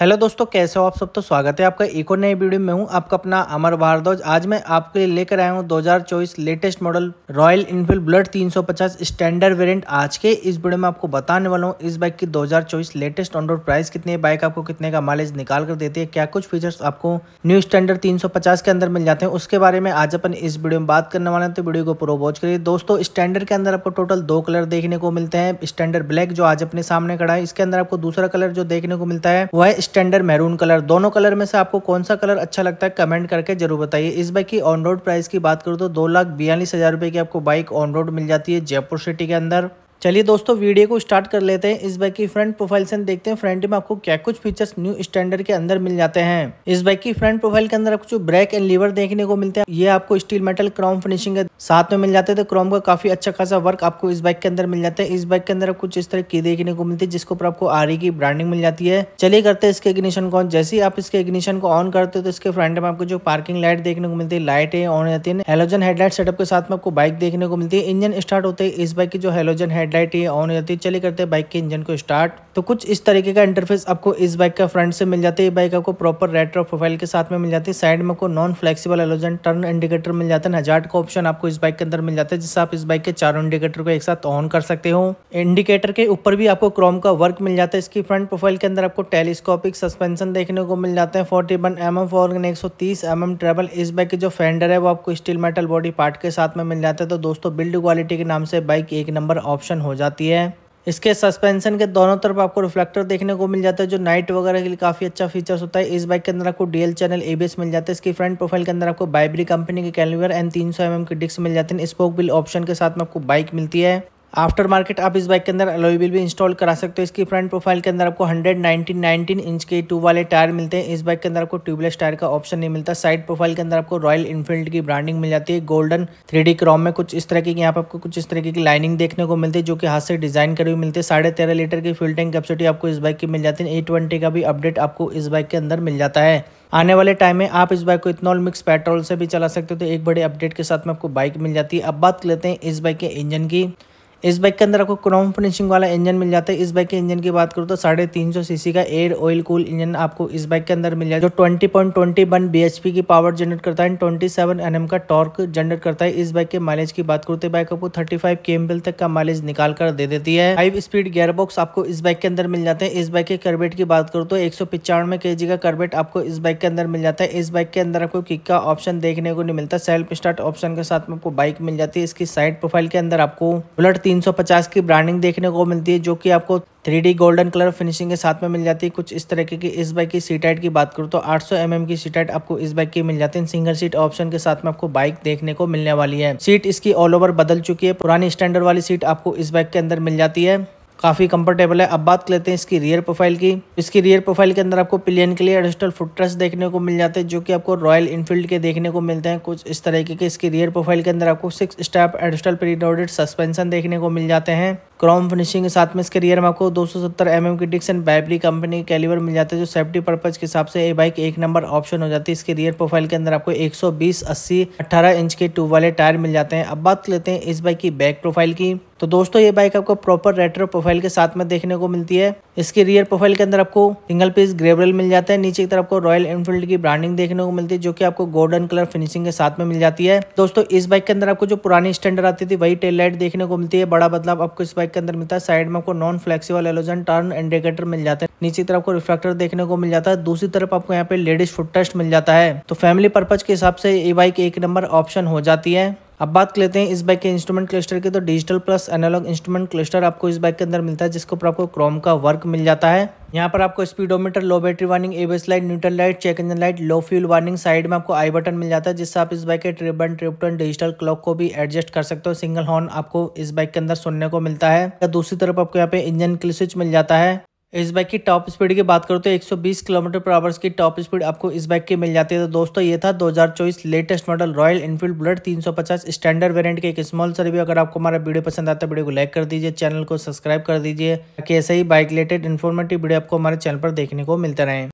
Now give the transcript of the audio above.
hello दोस्तों कैसे हो आप सब तो स्वागत है आपका एक और नई वीडियो में हूं आपका अपना अमर भारद्वाज आज मैं आपके लिए लेकर आया हूं 2024 latest model Royal Enfield Bullet 350 standard variant आज के इस वीडियो में आपको बताने वाला हूं इस बाइक की 2024 लेटेस्ट ऑन रोड प्राइस कितनी है बाइक आपको कितने का माइलेज निकाल कर देती है क्या कुछ फीचर्स आपको न्यू स्टैंडर्ड तीन के अंदर मिल जाते हैं उसके बारे में आज अपन इस वीडियो में बात करने वाले हैं तो वीडियो को प्रो वॉच करिए दोस्तों स्टैंडर्ड के अंदर आपको टोटल दो कलर देखने को मिलते हैं स्टैंडर्ड ब्लैक जो आज अपने सामने खड़ा है इसके अंदर आपको दूसरा कलर जो देखने को मिलता है वह स्टैंडर्ड मैरून कलर दोनों कलर में से आपको कौन सा कलर अच्छा लगता है कमेंट करके जरूर बताइए इस बाइक की ऑन रोड प्राइस की बात करूँ तो दो लाख बयालीस हज़ार रुपये की आपको बाइक ऑन रोड मिल जाती है जयपुर सिटी के अंदर चलिए दोस्तों वीडियो को स्टार्ट कर लेते हैं इस बाइक की फ्रंट प्रोफाइल से देखते हैं फ्रंट में आपको क्या कुछ फीचर्स न्यू स्टैंडर्ड के अंदर मिल जाते हैं इस बाइक की फ्रंट प्रोफाइल के अंदर आपको जो ब्रेक एंड लीवर देखने को मिलते हैं ये आपको स्टील मेटल क्रोम फिनिशिंग है साथ में मिल जाते हैं तो क्रोम का काफी अच्छा खासा वर्क आपको इस बाइक के अंदर मिल जाता है इस बाइक के अंदर कुछ इस तरह की देखने को मिलती है जिसके ऊपर आपको आर की ब्रांडिंग मिल जाती है चलिए करते हैं इसके इग्निशन को जैसे ही आप इसके इग्निशन को ऑन करते हो तो इसके फ्रंट में आपको जो पार्किंग लाइट देखने को मिलती है लाइटें ऑन रहती है हेलोजन हेडलाइट सेटअप के साथ में आपको बाइक देखने को मिलती है इंजन स्टार्ट होते हैं इस बाइक की जो हेलोजन हेड हेडलाइट ये ऑन हो जाती है चलिए करते हैं बाइक के इंजन को स्टार्ट तो कुछ इस तरीके का इंटरफेस आपको इस बाइक का फ्रंट से मिल जाता है ये बाइक आपको प्रॉपर रेट्रो प्रोफाइल के साथ में मिल जाती है साइड में को non flexible halogen turn indicator मिल जाता है हजार का ऑप्शन आपको इस बाइक के अंदर मिल जाता है जिससे आप इस बाइक के चारों इंडिकेटर को एक साथ ऑन कर सकते हो इंडिकेटर के ऊपर भी आपको क्रोम का वर्क मिल जाता है इसकी फ्रंट प्रोफाइल के अंदर आपको टेलीस्कोपिक सस्पेंशन देखने को मिल जाते हैं forty one M M fork एक सौ तीस एम एम ट्रेवल इस बाइक के जो फेंडर है वो आपको स्टील मेटल बॉडी पार्ट के साथ में मिल जाता है तो दोस्तों बिल्ड क्वालिटी के नाम से बाइक एक नंबर ऑप्शन ऑप्शन हो जाती है इसके सस्पेंशन के दोनों तरफ आपको रिफ्लेक्टर देखने को मिल जाता है जो नाइट वगैरह के लिए काफ़ी अच्छा फीचर्स होता है इस बाइक के अंदर आपको डीएल चैनल एबीएस मिल जाता है इसकी फ्रंट प्रोफाइल के अंदर आपको बाइबरी कंपनी के कैलिवर एंड 300 सौ एम की डिस्क मिल जाती है स्पोक बिल ऑप्शन के साथ में आपको बाइक मिलती है आफ्टर मार्केट आप इस बाइक के अंदर अलोई व्हील भी इंस्टॉल करा सकते हो इसकी फ्रंट प्रोफाइल के अंदर आपको हंड्रेड नाइनटीन नाइनटीन इंच के टू वाले टायर मिलते हैं इस बाइक के अंदर आपको ट्यूबलेस टायर का ऑप्शन नहीं मिलता साइड प्रोफाइल के अंदर आपको रॉयल इनफील्ड की ब्रांडिंग मिल जाती है गोल्डन थ्री क्रॉम में कुछ इस तरह की यहाँ पर आपको कुछ इस तरीके की लाइनिंग देखने को मिलती है जो कि हाथ से डिजाइन कर भी मिलती है साढ़े तेरह लीटर की फिल्टिंग टैंक कैपेसिटी आपको इस बाइक की मिल जाती है ए ट्वेंटी का भी अपडेट आपको इस बाइक के अंदर मिल जाता है आने वाले टाइम में आप इस बाइक को इथनॉल मिक्स पेट्रोल से भी चला सकते हो तो एक बड़े अपडेट के साथ में आपको बाइक मिल जाती है अब बात लेते हैं इस बाइक के इंजन की इस बाइक के अंदर आपको क्रोम फिनिशिंग वाला इंजन मिल जाता है इस बाइक के इंजन की बात करूँ तो साढ़े तीन सौ सीसी का एयर ऑयल कूल इंजन आपको इस बाइक के अंदर मिल है जो twenty point twenty one B H P की पावर जनरेट करता है ट्वेंटी सेवन एन का टॉर्क जनरेट करता है इस बाइक के माइलेज की बात करूँ तो बाइक आपको थर्टी फाइव के एम तक का माइलेज निकाल कर दे देती है फाइव स्पीड गेयर बॉक्स आपको इस बाइक के अंदर मिल जाते हैं इस बाइक के करबेट की बात करूँ तो एक सौ पिचानवे के जी का करबेट आपको इस बाइक के अंदर मिल जाता है इस बाइक के अंदर आपको किक का ऑप्शन देखने को नहीं मिलता सेल्फ स्टार्ट ऑप्शन के साथ में आपको बाइक मिल जाती है इसकी साइड प्रोफाइल के अंदर आपको बुलेट 350 की ब्रांडिंग देखने को मिलती है जो कि आपको थ्री गोल्डन कलर फिनिशिंग के साथ में मिल जाती है कुछ इस तरीके की इस बाइक की सीटाइट की बात करूँ तो 800 सौ mm की सीटाइट आपको इस बाइक की मिल जाती है सिंगल सीट ऑप्शन के साथ में आपको बाइक देखने को मिलने वाली है सीट इसकी ऑल ओवर बदल चुकी है पुरानी स्टैंडर्ड वाली सीट आपको इस बाइक के अंदर मिल जाती है काफ़ी कंफर्टेबल है अब बात कर लेते हैं इसकी रियर प्रोफाइल की इसकी रियर प्रोफाइल के अंदर आपको पिलियन के लिए एडिशनल फुटरेस्ट देखने को मिल जाते हैं जो कि आपको रॉयल इनफील्ड के देखने को मिलते हैं कुछ इस तरीके के इसकी रियर प्रोफाइल के अंदर आपको six step additional preloaded suspension देखने को मिल जाते हैं क्रोम फिनिशिंग के साथ में इसके रियर में आपको 270 सौ एम mm की डिक्सन बैबरी कंपनी कैलिवर मिल जाते हैं जो सेफ्टी पर्पज के हिसाब से ये बाइक एक नंबर ऑप्शन हो जाती है इसके रियर प्रोफाइल के अंदर आपको 120 80 18 इंच के ट्यूब वाले टायर मिल जाते हैं अब बात कर लेते हैं इस बाइक की बैक प्रोफाइल की तो दोस्तों ये बाइक आपको प्रॉपर रेट्रो प्रोफाइल के साथ में देखने को मिलती है इसकी रियर प्रोफाइल के अंदर आपको सिंगल पीस ग्रेवरल मिल जाता है नीचे की तरफ आपको रॉयल एनफील्ड की ब्रांडिंग देखने को मिलती है जो कि आपको गोल्डन कलर फिनिशिंग के साथ में मिल जाती है दोस्तों इस बाइक के अंदर आपको जो पुरानी स्टैंडर्ड आती थी वही टेल लाइट देखने को मिलती है बड़ा बदलाव आपको इस बाइक के अंदर मिलता है साइड में आपको non flexible halogen turn indicator मिल जाता है नीचे तरफ आपको रिफ्लेक्टर देखने को मिल जाता है दूसरी तरफ आपको यहाँ पे लेडीज फुट टेस्ट मिल जाता है तो फैमिली पर्पज के हिसाब से ये बाइक एक नंबर ऑप्शन हो जाती है अब बात लेते हैं इस बाइक के इंस्ट्रूमेंट क्लस्टर के तो digital plus analogue instrument cluster आपको इस बाइक के अंदर मिलता है जिसको ऊपर आपको क्रोम का वर्क मिल जाता है यहाँ पर आपको speedometer low battery warning ABS light neutral light check engine light low fuel warning side में आपको आई बटन मिल जाता है जिससे आप इस बाइक के ट्रिप एंड ट्रिप टन डिजिटल क्लॉक को भी एडजस्ट कर सकते हो सिंगल हॉर्न आपको इस बाइक के अंदर सुनने को मिलता है दूसरी तरफ आपको यहाँ पे इंजन क्लिस स्विच मिल जाता है इस बाइक की टॉप स्पीड की बात करूँ तो 120 किलोमीटर पर आवर्स की टॉप स्पीड आपको इस बाइक की मिल जाती है तो दोस्तों ये था 2024 latest model Royal Enfield Bullet 350 standard variant के एक स्मॉल सा अगर आपको हमारा वीडियो पसंद आता है वीडियो को लाइक कर दीजिए चैनल को सब्सक्राइब कर दीजिए ताकि ऐसे ही बाइक रिलेटेड इन्फॉर्मेटिव वीडियो आपको हमारे चैनल पर देखने को मिलता रहे